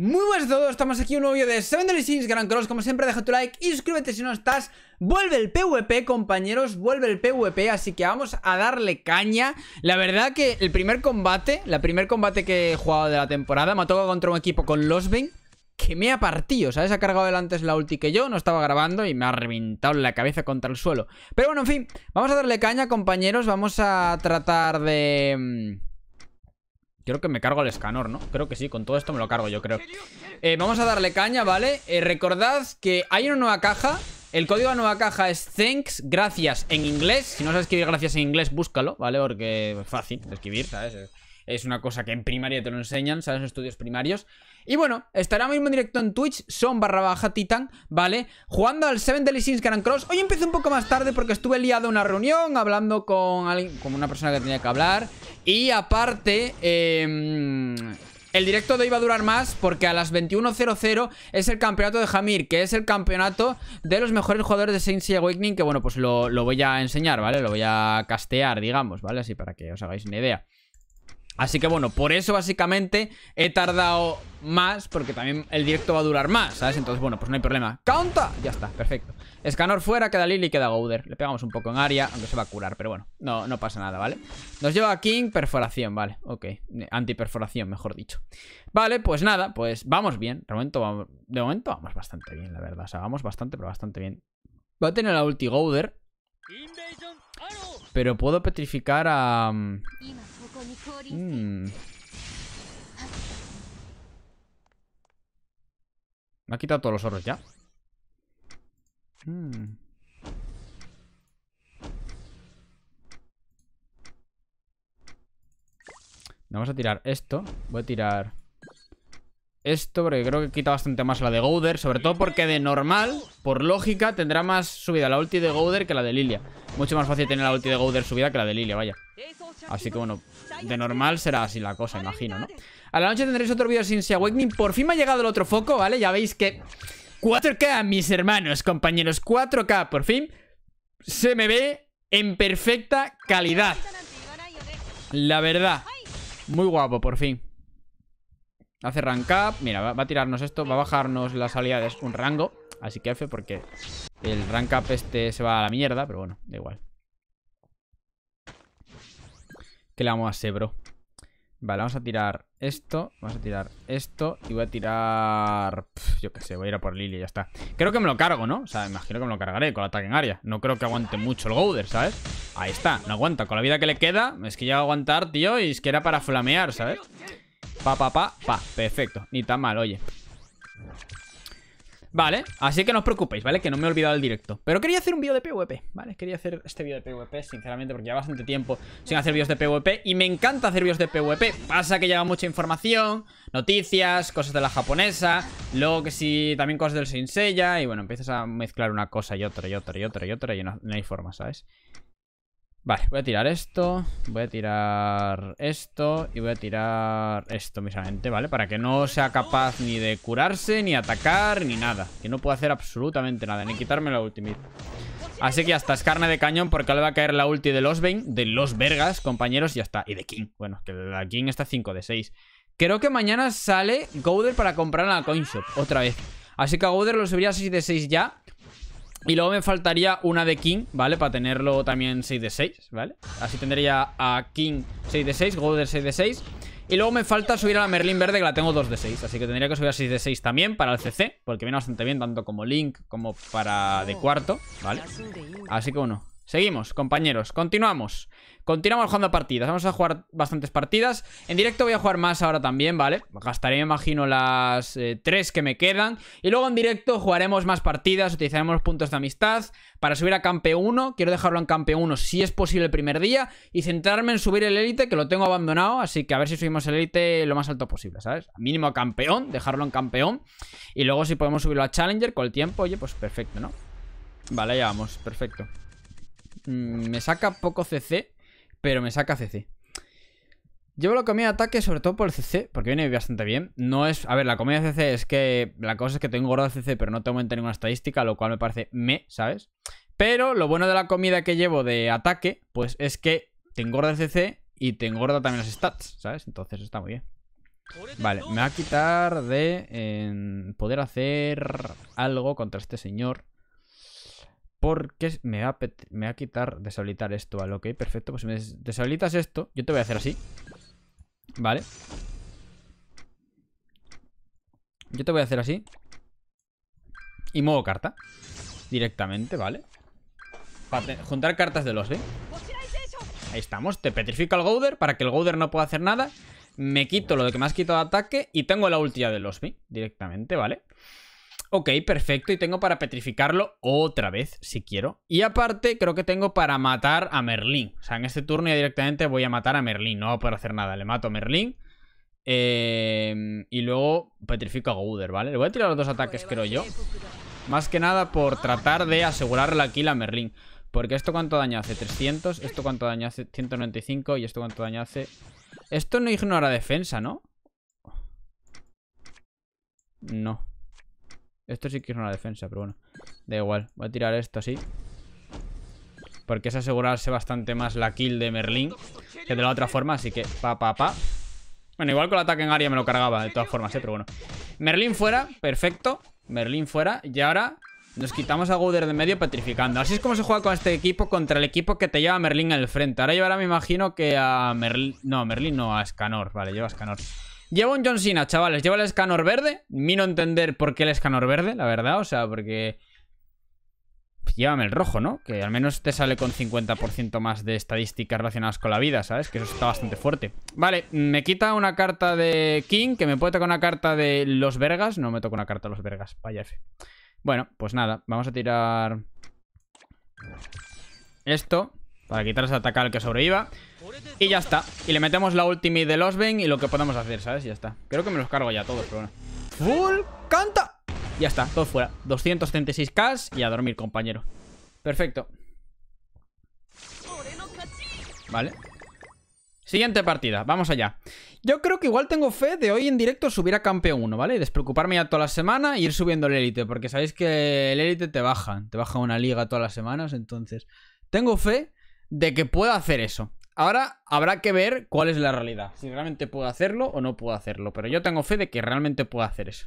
Muy buenas a todos, estamos aquí un nuevo vídeo de Sins Gran Cross Como siempre deja tu like y suscríbete si no estás Vuelve el PvP compañeros, vuelve el PvP Así que vamos a darle caña La verdad que el primer combate El primer combate que he jugado de la temporada Me ha tocado contra un equipo con Losven Que me ha partido, ¿sabes? Ha cargado delante la ulti que yo, no estaba grabando Y me ha reventado la cabeza contra el suelo Pero bueno, en fin, vamos a darle caña compañeros Vamos a tratar de mm, Creo que me cargo el escanor, ¿no? Creo que sí, con todo esto me lo cargo yo creo eh, Vamos a darle caña, ¿vale? Eh, recordad que hay una nueva caja el código de nueva caja es thanks, gracias en inglés Si no sabes escribir gracias en inglés, búscalo, ¿vale? Porque es fácil de escribir, ¿sabes? Es una cosa que en primaria te lo enseñan, ¿sabes? En estudios primarios y bueno, estará mismo en directo en Twitch, son barra baja Titan, ¿vale? Jugando al Seven Deadly Sins Grand Cross. Hoy empecé un poco más tarde porque estuve liado a una reunión, hablando con alguien, con una persona que tenía que hablar. Y aparte, em, el directo de hoy va a durar más porque a las 21.00 es el campeonato de Jamir que es el campeonato de los mejores jugadores de Saints y Awakening, que bueno, pues lo voy a enseñar, ¿vale? Lo voy a castear, digamos, ¿vale? Así para que os hagáis una idea. Así que bueno, por eso básicamente he tardado más Porque también el directo va a durar más, ¿sabes? Entonces bueno, pues no hay problema ¡Counta! Ya está, perfecto Escanor fuera, queda Lily queda Gouder Le pegamos un poco en área, aunque se va a curar Pero bueno, no, no pasa nada, ¿vale? Nos lleva a King, perforación, vale Ok, antiperforación, mejor dicho Vale, pues nada, pues vamos bien De momento vamos, de momento vamos bastante bien, la verdad O sea, vamos bastante, pero bastante bien Va a tener la ulti Gouder Pero puedo petrificar a... Mm, Hmm. Me ha quitado todos los oros ya. Hmm. Vamos a tirar esto. Voy a tirar esto, porque creo que quita bastante más la de Gouder. Sobre todo porque de normal, por lógica, tendrá más subida la ulti de Gouder que la de Lilia. Mucho más fácil tener la ulti de Gouder subida que la de Lilia, vaya. Así que bueno, de normal será así la cosa, imagino, ¿no? A la noche tendréis otro vídeo sin Sea Awakening. Por fin me ha llegado el otro foco, ¿vale? Ya veis que... 4K, mis hermanos, compañeros. 4K, por fin. Se me ve en perfecta calidad. La verdad. Muy guapo, por fin. Hace rank up. Mira, va a tirarnos esto. Va a bajarnos las habilidades un rango. Así que F porque el rank up este se va a la mierda. Pero bueno, da igual. Que le vamos a hacer, bro? Vale, vamos a tirar esto, vamos a tirar esto y voy a tirar... yo qué sé, voy a ir a por Lily y ya está. Creo que me lo cargo, ¿no? O sea, imagino que me lo cargaré con el ataque en área. No creo que aguante mucho el Gouder, ¿sabes? Ahí está, no aguanta. Con la vida que le queda, es que ya va a aguantar, tío, y es que era para flamear, ¿sabes? Pa, pa, pa, pa. Perfecto, ni tan mal, oye. Vale, así que no os preocupéis, ¿vale? Que no me he olvidado del directo Pero quería hacer un vídeo de PvP, ¿vale? Quería hacer este vídeo de PvP, sinceramente Porque lleva bastante tiempo sin hacer vídeos de PvP Y me encanta hacer vídeos de PvP Pasa que lleva mucha información, noticias, cosas de la japonesa Luego que sí, también cosas del Senseiya. Y bueno, empiezas a mezclar una cosa y otra y otra y otra y otra Y no, no hay forma, ¿sabes? Vale, voy a tirar esto, voy a tirar esto y voy a tirar esto, mis ¿vale? Para que no sea capaz ni de curarse, ni atacar, ni nada. Que no pueda hacer absolutamente nada, ni quitarme la ultimate. Así que ya está, es carne de cañón porque le va a caer la ulti de los Bane, de los vergas, compañeros, y ya está. Y de King, bueno, que la King está 5 de 6. Creo que mañana sale Gouder para comprar a la coinshop, otra vez. Así que a Gouder lo subiría a 6 de 6 ya y luego me faltaría una de King, ¿vale? Para tenerlo también 6 de 6, ¿vale? Así tendría a King 6 de 6, Golder 6 de 6. Y luego me falta subir a la Merlin verde, que la tengo 2 de 6. Así que tendría que subir a 6 de 6 también para el CC, porque viene bastante bien, tanto como Link como para de cuarto, ¿vale? Así que bueno, Seguimos, compañeros, continuamos Continuamos jugando partidas, vamos a jugar bastantes partidas En directo voy a jugar más ahora también, ¿vale? Gastaré, me imagino, las eh, tres que me quedan Y luego en directo jugaremos más partidas, utilizaremos puntos de amistad Para subir a campe 1, quiero dejarlo en campe 1 si es posible el primer día Y centrarme en subir el élite, que lo tengo abandonado Así que a ver si subimos el élite lo más alto posible, ¿sabes? Mínimo a campeón, dejarlo en campeón Y luego si podemos subirlo a challenger con el tiempo, oye, pues perfecto, ¿no? Vale, ya vamos, perfecto Mm, me saca poco CC, pero me saca CC. Llevo la comida de ataque sobre todo por el CC, porque viene bastante bien. No es... A ver, la comida de CC es que... La cosa es que tengo de CC, pero no en aumenta ninguna estadística, lo cual me parece me, ¿sabes? Pero lo bueno de la comida que llevo de ataque, pues es que tengo engorda el CC y te engorda también las stats, ¿sabes? Entonces está muy bien. Vale, me va a quitar de eh, poder hacer algo contra este señor. Porque me va, a quitar deshabilitar esto. Vale, ok, perfecto. Pues si me deshabilitas esto, yo te voy a hacer así. Vale. Yo te voy a hacer así. Y muevo carta. Directamente, ¿vale? Para juntar cartas de los, ¿eh? Ahí estamos. Te petrifico al Gouder para que el Gouder no pueda hacer nada. Me quito lo de que me has quitado de ataque y tengo la ulti de los losbi, directamente, ¿vale? vale Ok, perfecto. Y tengo para petrificarlo otra vez, si quiero. Y aparte, creo que tengo para matar a Merlín. O sea, en este turno ya directamente voy a matar a Merlín. No va a poder hacer nada. Le mato a Merlín. Em, y luego petrifico a Gouder, ¿vale? Le voy a tirar los dos ataques, creo yo. Más que nada por tratar de asegurarle aquí la Merlín. Porque esto cuánto daño hace? 300. Esto cuánto daño hace? 195. Y esto cuánto daño hace... Esto no ignora defensa, ¿no? No. Esto sí que es una defensa, pero bueno. Da igual. Voy a tirar esto así. Porque es asegurarse bastante más la kill de Merlín que de la otra forma. Así que pa, pa, pa. Bueno, igual con el ataque en área me lo cargaba de todas formas, ¿eh? pero bueno. Merlín fuera, perfecto. Merlín fuera. Y ahora nos quitamos a Guder de medio petrificando. Así es como se juega con este equipo contra el equipo que te lleva a Merlín en el frente. Ahora llevará, me imagino, que a Merlín... No, Merlín no, a Escanor. Vale, lleva a Escanor. Llevo un John Cena, chavales. llevo el escanor verde. Mi no entender por qué el escanor verde, la verdad. O sea, porque... Llévame el rojo, ¿no? Que al menos te sale con 50% más de estadísticas relacionadas con la vida, ¿sabes? Que eso está bastante fuerte. Vale, me quita una carta de King, que me puede tocar una carta de los Vergas. No me toca una carta de los Vergas, vaya F. Bueno, pues nada, vamos a tirar... Esto. Para quitarse atacar al que sobreviva. Y ya está. Y le metemos la ultimate de los ven y lo que podemos hacer, ¿sabes? Ya está. Creo que me los cargo ya todos, pero bueno. ¡Full! ¡Canta! Ya está, todo fuera. 236k y a dormir, compañero. Perfecto. Vale. Siguiente partida, vamos allá. Yo creo que igual tengo fe de hoy en directo subir a campeón 1, ¿vale? despreocuparme ya toda la semana e ir subiendo el élite, porque sabéis que el élite te baja, te baja una liga todas las semanas, entonces... Tengo fe de que pueda hacer eso. Ahora habrá que ver cuál es la realidad. Si realmente puedo hacerlo o no puedo hacerlo. Pero yo tengo fe de que realmente puedo hacer eso.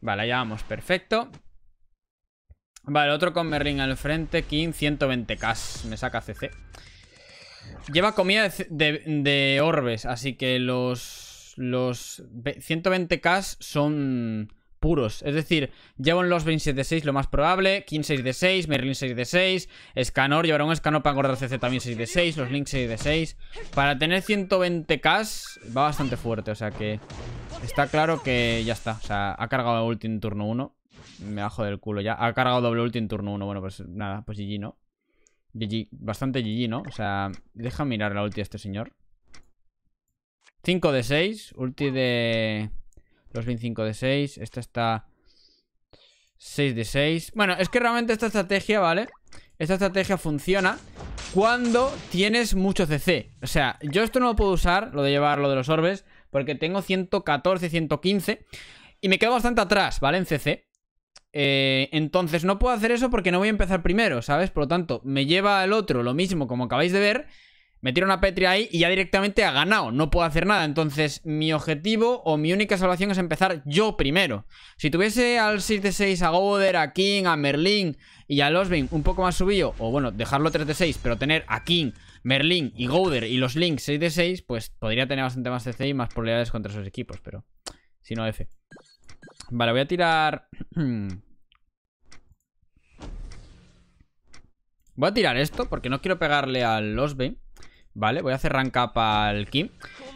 Vale, ya vamos. Perfecto. Vale, otro con Merlin al frente. King 120k. Me saca CC. Lleva comida de, de orbes. Así que los, los 120k son puros. Es decir, llevo un los 27 de 6 lo más probable, King 6 de 6, Merlin 6 de 6, Scanor, llevará un Scanor para engordar CC también 6 de 6, los links 6 de 6. Para tener 120k va bastante fuerte, o sea que está claro que ya está. O sea, ha cargado ulti en turno 1. Me bajo del culo ya. Ha cargado doble ulti en turno 1. Bueno, pues nada, pues GG, ¿no? GG, bastante GG, ¿no? O sea, deja mirar la ulti a este señor. 5 de 6, ulti de... Los 25 de 6. Esta está 6 de 6. Bueno, es que realmente esta estrategia, ¿vale? Esta estrategia funciona cuando tienes mucho CC. O sea, yo esto no lo puedo usar, lo de llevar lo de los orbes, porque tengo 114, 115 y me quedo bastante atrás, ¿vale? En CC. Eh, entonces no puedo hacer eso porque no voy a empezar primero, ¿sabes? Por lo tanto, me lleva el otro lo mismo, como acabáis de ver, me Metieron una Petri ahí y ya directamente ha ganado. No puedo hacer nada. Entonces, mi objetivo o mi única salvación es empezar yo primero. Si tuviese al 6 de 6 a Goder, a King, a Merlin y a Losbin un poco más subido, o bueno, dejarlo 3 de 6, pero tener a King, Merlin y Goder y los Links 6 de 6, pues podría tener bastante más CC y más probabilidades contra esos equipos, pero si no F. Vale, voy a tirar... Voy a tirar esto porque no quiero pegarle al Losbane. Vale, voy a hacer rank up al Kim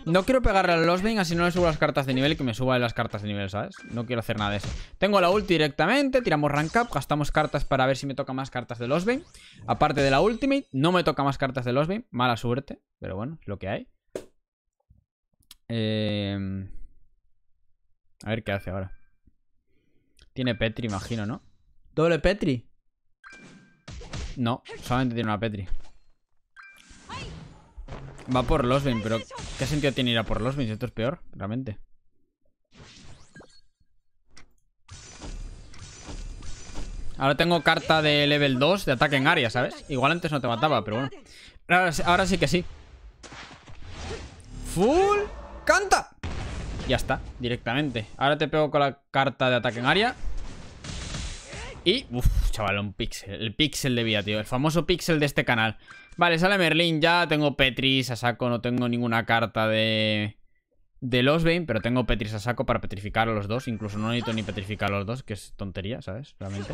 No quiero pegarle al Bane así no le subo las cartas de nivel Y que me suba las cartas de nivel, ¿sabes? No quiero hacer nada de eso Tengo la ulti directamente, tiramos rank up Gastamos cartas para ver si me toca más cartas de Bane Aparte de la ultimate, no me toca más cartas de Bane Mala suerte, pero bueno, es lo que hay em, A ver qué hace ahora Tiene Petri, imagino, ¿no? ¿Doble Petri? No, solamente tiene una Petri Va por los pero ¿qué sentido tiene ir a por los Esto es peor, realmente. Ahora tengo carta de level 2 de ataque en área, ¿sabes? Igual antes no te mataba, pero bueno. Ahora, ahora sí que sí. ¡Full! ¡Canta! Ya está, directamente. Ahora te pego con la carta de ataque en área. Y, uff, chaval, un pixel. El pixel de vida, tío. El famoso pixel de este canal. Vale, sale Merlin ya. Tengo Petris a saco. No tengo ninguna carta de... De los Bane, pero tengo Petris a saco para petrificar a los dos. Incluso no necesito ni petrificar a los dos, que es tontería, ¿sabes? Realmente.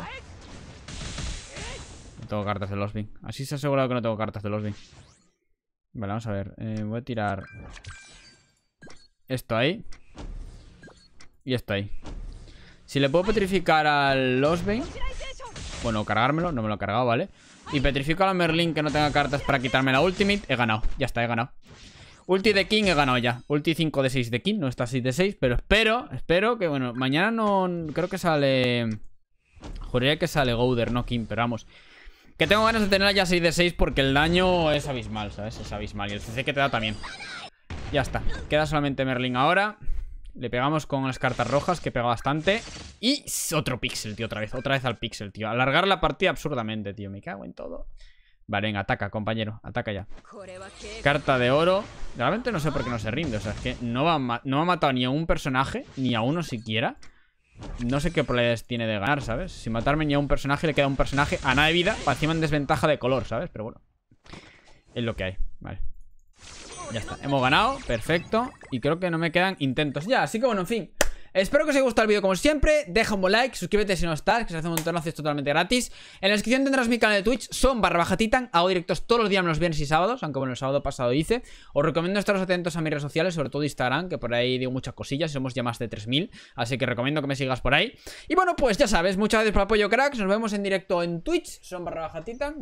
No tengo cartas de los Bane. Así se ha asegurado que no tengo cartas de los Vale, vamos a ver. Eh, voy a tirar... Esto ahí. Y esto ahí. Si le puedo petrificar al Osbane Bueno, cargármelo, no me lo he cargado, ¿vale? Y petrifico a la Merlin que no tenga cartas para quitarme la ultimate He ganado, ya está, he ganado Ulti de King he ganado ya Ulti 5 de 6 de King, no está 6 de 6 Pero espero, espero que, bueno, mañana no... Creo que sale... Juraría que sale Gouder, no King, pero vamos Que tengo ganas de tener ya 6 de 6 Porque el daño es abismal, ¿sabes? Es abismal, y el CC que te da también Ya está, queda solamente Merlin ahora le pegamos con las cartas rojas, que pega bastante. Y otro pixel, tío, otra vez. Otra vez al pixel, tío. Alargar la partida absurdamente, tío. Me cago en todo. Vale, venga, ataca, compañero. Ataca ya. Carta de oro. Realmente no sé por qué no se rinde. O sea, es que no, no me ha matado ni a un personaje, ni a uno siquiera. No sé qué probabilidades tiene de ganar, ¿sabes? Si matarme ni a un personaje, le queda un personaje a nada de vida. Para encima en desventaja de color, ¿sabes? Pero bueno. Es lo que hay. Vale. Ya está, hemos ganado, perfecto Y creo que no me quedan intentos ya Así que bueno, en fin Espero que os haya gustado el vídeo como siempre. Deja un like, suscríbete si no estás, que se hace un montón, haces totalmente gratis. En la descripción tendrás mi canal de Twitch, son barra baja titan. Hago directos todos los días, los viernes y sábados, aunque bueno, el sábado pasado hice. Os recomiendo estaros atentos a mis redes sociales, sobre todo Instagram, que por ahí digo muchas cosillas somos ya más de 3000. Así que recomiendo que me sigas por ahí. Y bueno, pues ya sabes, muchas gracias por apoyo, cracks. Nos vemos en directo en Twitch, son barra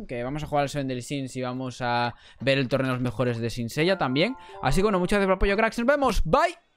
que vamos a jugar al Seven del Sins y vamos a ver el torneo de los mejores de Sinsella también. Así que bueno, muchas gracias por apoyo, cracks. Nos vemos, bye.